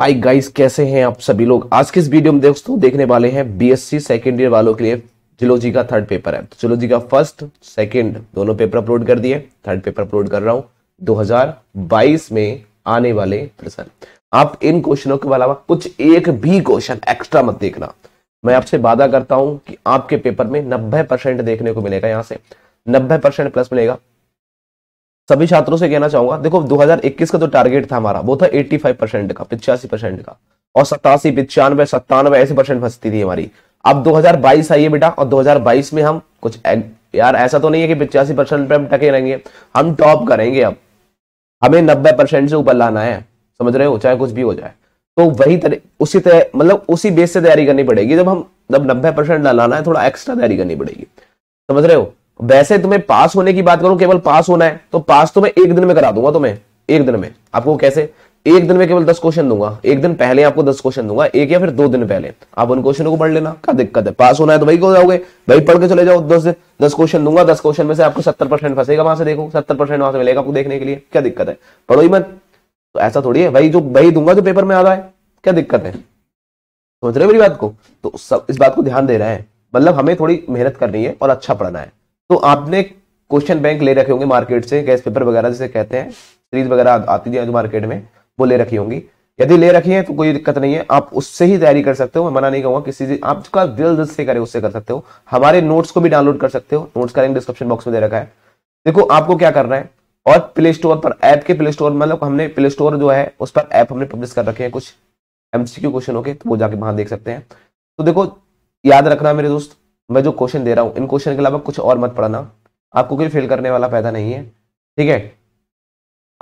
hi guys कैसे हैं आप सभी लोग आज के इस वीडियो में दोस्तों देखने वाले हैं बीएससी सेकेंड ईयर वालों के लिए जिलोजी का थर्ड पेपर है तो का फर्स्ट सेकेंड दोनों पेपर अपलोड कर दिए थर्ड पेपर अपलोड कर रहा हूं 2022 में आने वाले प्रश्न आप इन क्वेश्चनों के अलावा कुछ एक भी क्वेश्चन एक्स्ट्रा मत देखना मैं आपसे वादा करता हूं कि आपके पेपर में नब्बे देखने को मिलेगा यहाँ से नब्बे प्लस मिलेगा सभी छात्रों से कहना चाहूंगा देखो 2021 का जो टारगेट था हमारा वो था 85 परसेंट का पिचासी परसेंट का और सतासी पिचानवे सत्तानवे ऐसे परसेंट फंसती थी हमारी अब 2022 है बेटा और 2022 में हम कुछ यार ऐसा तो नहीं है कि पिचासी परसेंट पर हम टके रहेंगे हम टॉप करेंगे अब हमें नब्बे परसेंट से ऊपर लाना है समझ रहे हो चाहे कुछ भी हो जाए तो वही तरह उसी तरह मतलब उसी बेस से तैयारी करनी पड़ेगी जब हम जब नब्बे परसेंट लाना है थोड़ा एक्स्ट्रा तैयारी करनी पड़ेगी समझ रहे हो वैसे तुम्हें पास होने की बात करूं केवल पास होना है तो पास तो मैं एक दिन में करा दूंगा तुम्हें एक दिन में आपको कैसे एक दिन में केवल दस क्वेश्चन दूंगा एक दिन पहले आपको दस क्वेश्चन दूंगा एक या फिर दो दिन पहले आप उन क्वेश्चनों को पढ़ लेना क्या दिक्कत है पास होना है तो वही को जाओगे भाई पढ़ के चले जाओ दस दस क्वेश्चन दूंगा दस क्वेश्चन में से आपको सत्तर परसेंट फंसेगा वहां से देखो सत्तर परसेंट वहां से मिलेगा आपको देखने के लिए क्या दिक्कत है पढ़ो ही मत तो ऐसा थोड़ी है भाई जो भाई दूंगा जो पेपर में आ रहा है क्या दिक्कत है समझ रहे हो मेरी बात को तो सब इस बात को ध्यान दे रहे हैं मतलब हमें थोड़ी मेहनत करनी है और अच्छा पढ़ना है तो आपने क्वेश्चन बैंक ले रखे होंगे मार्केट से गैस पेपर वगैरह जिसे कहते हैं सीरीज वगैरह आती थी मार्केट में वो ले रखी होंगी यदि ले रखी है तो कोई दिक्कत नहीं है आप उससे ही तैयारी कर सकते हो मैं मना नहीं कहूंगा किसी चीज आपका दिल से करे उससे कर सकते हो हमारे नोट्स को भी डाउनलोड कर सकते हो नोट्स का लिंक डिस्क्रिप्शन बॉक्स में दे रखा है देखो आपको क्या करना है और प्ले स्टोर पर ऐप के प्ले स्टोर मतलब हमने प्ले स्टोर जो है उस पर ऐप हमने पब्लिश कर रखे हैं कुछ एमसीक्यू क्वेश्चन हो के तो वो जाके वहां देख सकते हैं तो देखो याद रखना मेरे दोस्त मैं जो क्वेश्चन दे रहा हूँ इन क्वेश्चन के अलावा कुछ और मत पढ़ना आपको कोई फेल करने वाला पैदा नहीं है ठीक है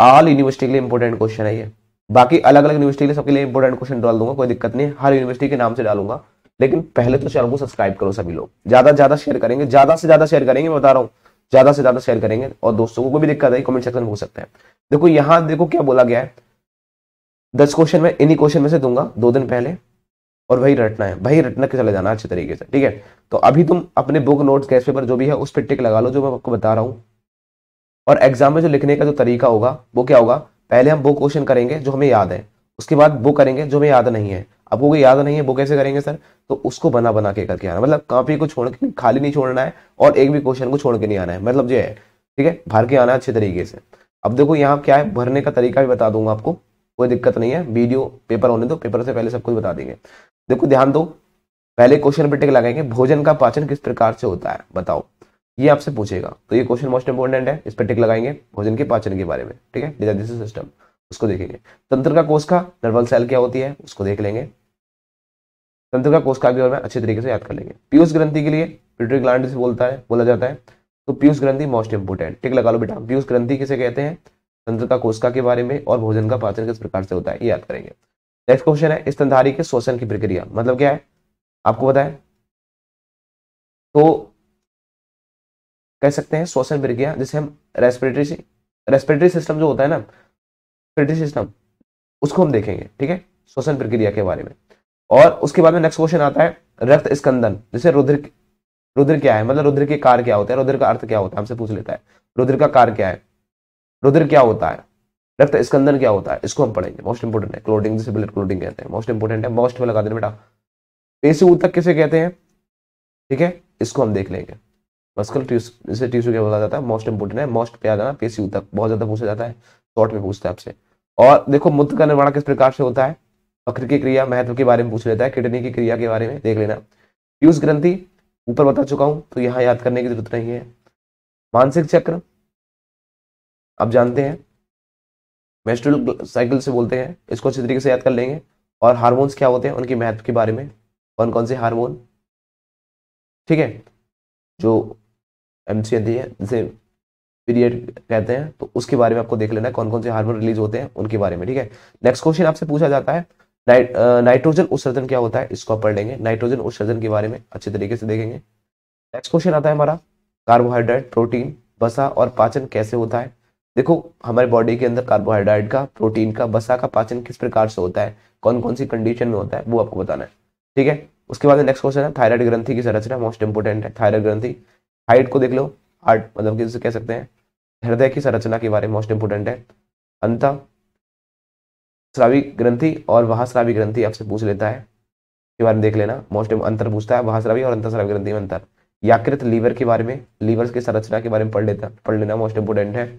ऑल यूनिवर्सिटी के लिए इंपॉर्टेंट क्वेश्चन है ये बाकी अलग अलग यूनिवर्सिटी के लिए सबके लिए इंपॉर्टेंट क्वेश्चन डाल दूंगा कोई दिक्कत नहीं हर यूनिवर्सिटी के नाम से डालूंगा लेकिन पहले तो चैनल को सब्सक्राइब करो सभी लोग ज्यादा से ज्यादा शेयर करेंगे ज्यादा से ज्यादा शेयर करेंगे मैं बता रहा हूँ ज्यादा से ज्यादा शेयर करेंगे और दोस्तों को कोई भी दिक्कत है कमेंट सेक्शन हो सकता है देखो यहाँ देखो क्या बोला गया है दस क्वेश्चन में इन्हीं क्वेश्चन में से दूंगा दो दिन पहले और वही रटना है वही रटना के चले जाना अच्छे तरीके से ठीक है तो अभी तुम अपने बुक नोट्स गैस पेपर जो भी है उस पर टिक लगा लो जो मैं आपको बता रहा हूँ और एग्जाम में जो लिखने का जो तरीका होगा वो क्या होगा पहले हम वो क्वेश्चन करेंगे जो हमें याद है उसके बाद वो करेंगे जो हमें याद नहीं है अब वो याद नहीं है वो कैसे करेंगे सर तो उसको बना बना के करके आना मतलब कापी को छोड़ के खाली नहीं छोड़ना है और एक भी क्वेश्चन को छोड़ के नहीं आना है मतलब जो है ठीक है भर के आना अच्छे तरीके से अब देखो यहाँ क्या है भरने का तरीका भी बता दूंगा आपको कोई दिक्कत नहीं है वीडियो पेपर होने दो पेपर से पहले सब कुछ बता देंगे देखो ध्यान दो पहले क्वेश्चन पे टिक लगाएंगे भोजन का पाचन किस प्रकार से होता है बताओ ये आपसे पूछेगा तो ये क्वेश्चन मोस्ट इंपोर्टेंट है इस पर टिक लगाएंगे भोजन के पाचन के बारे में ठीक है डिजेस्टिव सिस्टम उसको देखेंगे तंत्र का कोष का नर्वल सेल क्या होती है उसको देख लेंगे तंत्र का कोष का भी और मैं अच्छे तरीके से याद कर लेंगे पीयूष ग्रंथि के लिए पिट्री ग्लांड से बोलता है बोला जाता है तो पीयूष ग्रंथि मोस्ट इंपोर्टेंट टिक लगा लो बेटा पीयूष ग्रंथि किसे कहते हैं तंत्र का कोशिका के बारे में और भोजन का पाचन किस प्रकार से होता है ये याद करेंगे नेक्स्ट क्वेश्चन है स्तनधारी के शोषण की प्रक्रिया मतलब क्या है आपको बताए तो कह सकते हैं श्वसन प्रक्रिया जैसे हम रेस्पिरेटरी रेस्पिरेटरी सिस्टम जो होता है ना रेस्पिरेटरी सिस्टम उसको हम देखेंगे ठीक है श्वसन प्रक्रिया के बारे में और उसके बाद में नेक्स्ट क्वेश्चन आता है रक्त स्कंदन जिसे रुद्र रुद्र क्या है मतलब रुद्र के कार क्या होता है रुद्र का अर्थ क्या होता है हमसे पूछ लेता है रुद्र का कार क्या है रुद्र क्या होता है रक्त स्कंदन क्या होता है इसको हम पढ़ेंगे मोस्ट इंपोर्टेंट है क्लोडिंग जिसे ब्लड क्लोटिंग कहते हैं मोस्ट इंपोर्टेंट है मोस्ट में लगा देना बेटा पेशी ऊतक किसे कहते हैं ठीक है इसको हम देख लेंगे मस्कल टिश्यू इसे टिश्यू क्या बोला जाता है मोस्ट इंपोर्टेंट है मोस्ट पे आ जाना पेशी ऊतक बहुत ज्यादा पूछा जाता है शॉर्ट में पूछता है आपसे और देखो मूत्र का निर्माण किस प्रकार से होता है वक्र की क्रिया महत्व के बारे में पूछ लेता है किडनी की क्रिया के बारे में देख लेना पीयूष ग्रंथि ऊपर बता चुका हूं तो यहाँ याद करने की जरूरत नहीं है मानसिक चक्र आप जानते हैं मेस्ट्रुअल साइकिल से बोलते हैं इसको अच्छी तरीके से याद कर लेंगे और हार्मोन्स क्या होते हैं उनके महत्व के बारे में कौन कौन से हार्मोन ठीक है जो एम सी है जैसे पीरियड कहते हैं तो उसके बारे में आपको देख लेना है कौन कौन से हार्मोन रिलीज होते हैं उनके बारे में ठीक है नेक्स्ट क्वेश्चन आपसे पूछा जाता है नाइट्रोजन उत्सर्जन क्या होता है इसको आप पढ़ लेंगे नाइट्रोजन उत्सर्जन के बारे में अच्छे तरीके से देखेंगे नेक्स्ट क्वेश्चन आता है हमारा कार्बोहाइड्रेट प्रोटीन बसा और पाचन कैसे होता है देखो हमारे बॉडी के अंदर कार्बोहाइड्रेट का प्रोटीन का बसा का पाचन किस प्रकार से होता है कौन कौन सी कंडीशन में होता है वो आपको बताना है ठीक है उसके बाद नेक्स्ट क्वेश्चन है थायराइड ग्रंथि की संरचना मोस्ट इंपोर्टेंट है थायराइड ग्रंथि हाइट को देख लो हार्ट मतलब कि कह सकते हैं हृदय की संरचना के बारे में मोस्ट इंपोर्टेंट है अंत श्राविक ग्रंथि और महाश्रावी ग्रंथि आपसे पूछ लेता है के बारे में देख लेना मोस्ट अंतर पूछता है महाश्रावी और अंतरश्रावी ग्रंथि में अंतर याकृत लीवर के बारे में लीवर की संरचना के बारे में पढ़ लेता पढ़ लेना मोस्ट इंपोर्टेंट है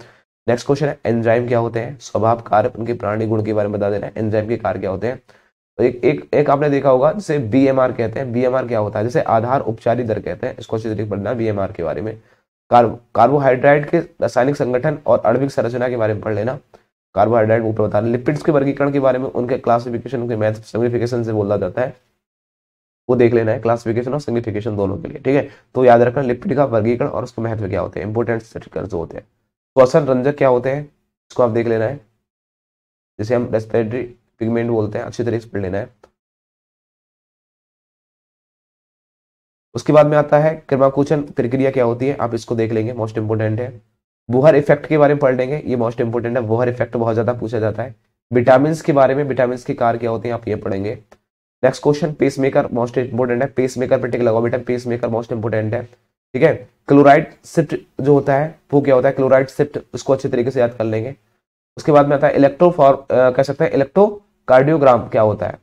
नेक्स्ट क्वेश्चन है एंजाइम क्या होते हैं स्वभाव कार्य उनके प्राणी गुण के बारे में बता देना है एंजाइम के कार्य क्या होते हैं तो एक एक एक आपने देखा होगा जिसे बी कहते हैं बी क्या होता है जैसे आधार उपचारी दर कहते हैं इसको पढ़ना बी के बारे में कार्बोहाइड्रेट के रासायनिक संगठन और अणविक संरचना के बारे में पढ़ लेना कार्बोहाइड्रेट ऊपर बता लिपिड्स के वर्गीकरण के बारे में उनके क्लासिफिकेशन उनके मैथ सिग्निफिकेशन से बोला जाता है वो देख लेना है क्लासिफिकेशन और सिग्निफिकेशन दोनों के लिए ठीक है तो याद रखना लिपिड का वर्गीकरण और उसके महत्व क्या होते हैं इंपोर्टेंट होते हैं श्वसन रंजक क्या होते हैं इसको आप देख लेना है जैसे हम रेस्पिरेटरी पिगमेंट बोलते हैं अच्छी तरह से पढ़ लेना है उसके बाद में आता है क्रमाकुचन प्रक्रिया क्या होती है आप इसको देख लेंगे मोस्ट इंपोर्टेंट है बुहर इफेक्ट के बारे में पढ़ लेंगे ये मोस्ट इंपोर्टेंट है बुहर इफेक्ट बहुत ज्यादा पूछा जाता है विटामिन के बारे में विटामिन के कार क्या होते हैं आप ये पढ़ेंगे next question pacemaker most important है पेसमेकर पर टिक लगाओ बेटा पेसमेकर मोस्ट इंपोर्टेंट है ठीक है क्लोराइड सिट जो होता है वो क्या होता है क्लोराइड सिट उसको अच्छे तरीके से याद कर लेंगे उसके बाद में आता है इलेक्ट्रोफॉर कह सकते हैं इलेक्ट्रोकार्डियोग्राम क्या होता है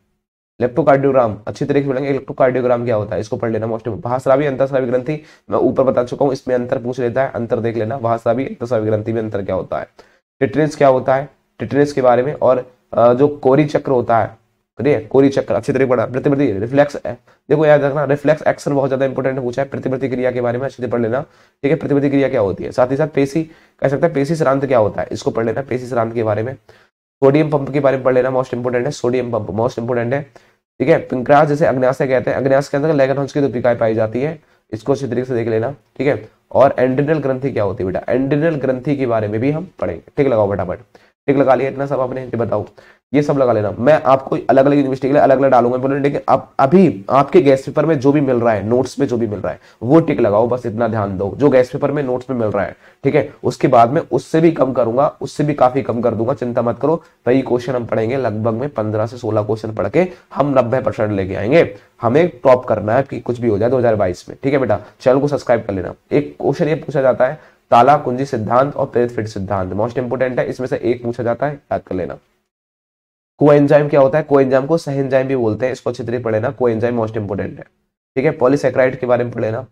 इलेक्ट्रोकार्डियोग्राम अच्छी तरीके से बोलेंगे इलेक्ट्रोकार्डियोग्राम क्या होता है इसको पढ़ लेना मोस्ट महाश्रावी अंतरश्रावी ग्रंथि मैं ऊपर बता चुका हूँ इसमें अंतर पूछ लेता है अंतर देख लेना महाश्रावी अंतरश्रावी ग्रंथि में अंतर क्या होता है टिटनेस क्या होता है टिटनेस के बारे में और जो कोरी चक्र होता है क्लियर तो कोरी चक्र अच्छी तरीके पढ़ा प्रतिवर्ती रिफ्लेक्स देखो याद रखना रिफ्लेक्स एक्शन बहुत ज्यादा इंपॉर्टेंट पूछा है प्रतिवर्ती क्रिया के बारे में अच्छे पढ़ लेना ठीक है प्रतिवर्ती क्रिया क्या होती है साथ ही साथ पेशी कह सकते हैं पेशी श्रांत क्या होता है इसको पढ़ लेना पेशी श्रांत के बारे में सोडियम पंप के बारे में पढ़ लेना मोस्ट इंपोर्टेंट है सोडियम पंप मोस्ट इंपोर्टेंट है ठीक है पिंकरास जैसे अग्नाशय कहते हैं अग्नाश के अंदर लेगन की दुपिकाएं पाई जाती है इसको अच्छी तरीके से देख लेना ठीक है और एंड्रिनल ग्रंथि क्या होती है बेटा एंड्रिनल ग्रंथि के बारे में भी हम पढ़ेंगे ठीक लगाओ बेटा बट ठीक लगा लिया इतना सब आपने बताओ ये सब लगा लेना मैं आपको अलग अलग यूनिवर्सिटी के लिए अलग अलग डालूंगा बोले लेकिन आप अभी आपके गैस पेपर में जो भी मिल रहा है नोट्स में जो भी मिल रहा है वो टिक लगाओ बस इतना ध्यान दो जो गैस पेपर में नोट्स में मिल रहा है ठीक है उसके बाद में उससे भी कम करूंगा उससे भी काफी कम कर दूंगा चिंता मत करो कई क्वेश्चन हम पढ़ेंगे लगभग में पंद्रह से सोलह क्वेश्चन पढ़ के हम नब्बे परसेंट लेके आएंगे हमें टॉप करना है कि कुछ भी हो जाए दो में ठीक है बेटा चैनल को सब्सक्राइब कर लेना एक क्वेश्चन ये पूछा जाता है ताला कुंजी सिद्धांत और प्रेरित फिट सिद्धांत मोस्ट इंपोर्टेंट है इसमें से एक पूछा जाता है याद कर लेना कोएंजाइम क्या होता है कोएंजाइम को सहएंजाइम भी बोलते हैं इसको अच्छे तरीके पढ़े ना कोएंजाइम मोस्ट इंपोर्टेंट है ठीक है पॉलीसेक्राइड के बारे में पढ़ लेना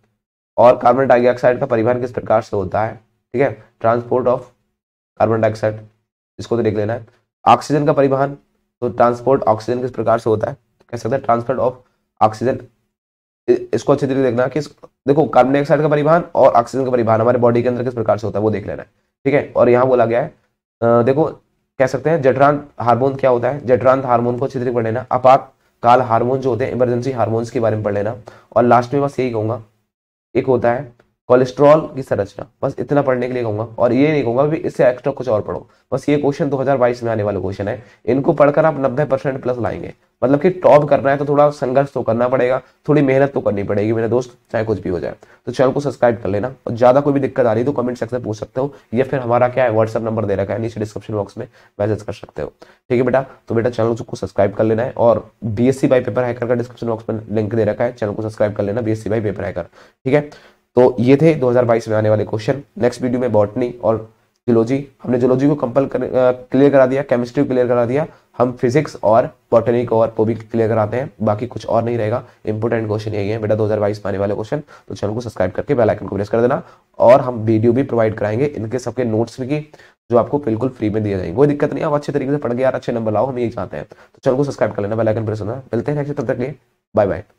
और कार्बन डाइऑक्साइड का परिवहन किस प्रकार से होता है ठीक है ट्रांसपोर्ट ऑफ कार्बन डाइऑक्साइड इसको तो देख लेना है ऑक्सीजन का परिवहन तो ट्रांसपोर्ट ऑक्सीजन किस प्रकार से होता है कह सकते हैं ट्रांसपोर्ट ऑफ ऑक्सीजन इसको अच्छे तरीके देखना कि देखो कार्बन डाइऑक्साइड का परिवहन और ऑक्सीजन का परिवहन हमारे बॉडी के अंदर किस प्रकार से होता है वो देख लेना है ठीक है और यहाँ बोला गया है देखो कह सकते हैं जटरान हार्मोन क्या होता है जटरान हार्मोन को अच्छी तरीके पढ़ लेना आपात काल हार्मोन जो होते हैं इमरजेंसी हार्मोन्स के बारे में पढ़ लेना और लास्ट में बस यही कहूंगा एक होता है कोलेस्ट्रॉल की संरचना बस इतना पढ़ने के लिए कहूंगा और ये नहीं कहूंगा इससे एक्स्ट्रा कुछ और पढ़ो बस ये क्वेश्चन 2022 में आने वाले क्वेश्चन है इनको पढ़कर आप 90 परसेंट प्लस लाएंगे मतलब कि टॉप करना है तो थोड़ा संघर्ष तो करना पड़ेगा थोड़ी मेहनत तो करनी पड़ेगी मेरे दोस्त चाहे कुछ भी हो जाए तो चैनल को सब्सक्राइब कर लेना और ज्यादा कोई भी दिक्कत आ रही तो कमेंट सेक्शन में पूछ सकते हो या फिर हमारा क्या है व्हाट्सअप नंबर दे रखा है नीचे डिस्क्रिप्शन बॉक्स में मैसेज कर सकते हो ठीक है बेटा तो बेटा चैनल को सब्सक्राइब कर लेना है और B S C by paper hacker का डिस्क्रिप्शन बॉक्स में लिंक दे रखा है चैनल को सब्सक्राइब कर लेना B S C by paper hacker ठीक है तो ये थे 2022 में आने वाले क्वेश्चन नेक्स्ट वीडियो में बॉटनी और जुलॉजी हमने जुलॉजी को कंपल कर, क्लियर करा दिया केमिस्ट्री को क्लियर करा दिया हम फिजिक्स और बॉटनी को और भी क्लियर कराते हैं बाकी कुछ और नहीं रहेगा इंपॉर्टेंट क्वेश्चन यही है बेटा 2022 में आने वाले क्वेश्चन तो चैनल को सब्सक्राइब करके बेलाइकन को प्रेस कर देना और हम वीडियो भी प्रोवाइड कराएंगे इनके सबके नोट्स की जो आपको बिल्कुल फ्री में दिए जाएंगे कोई दिक्कत नहीं आप अच्छे तरीके से पढ़ गया अच्छे नंबर लाओ हम यही चाहते हैं तो चैनल को सब्सक्राइब कर लेना बेलाइकन प्रेस करना मिलते हैं नेक्स्ट तब तक लिए बाय बाय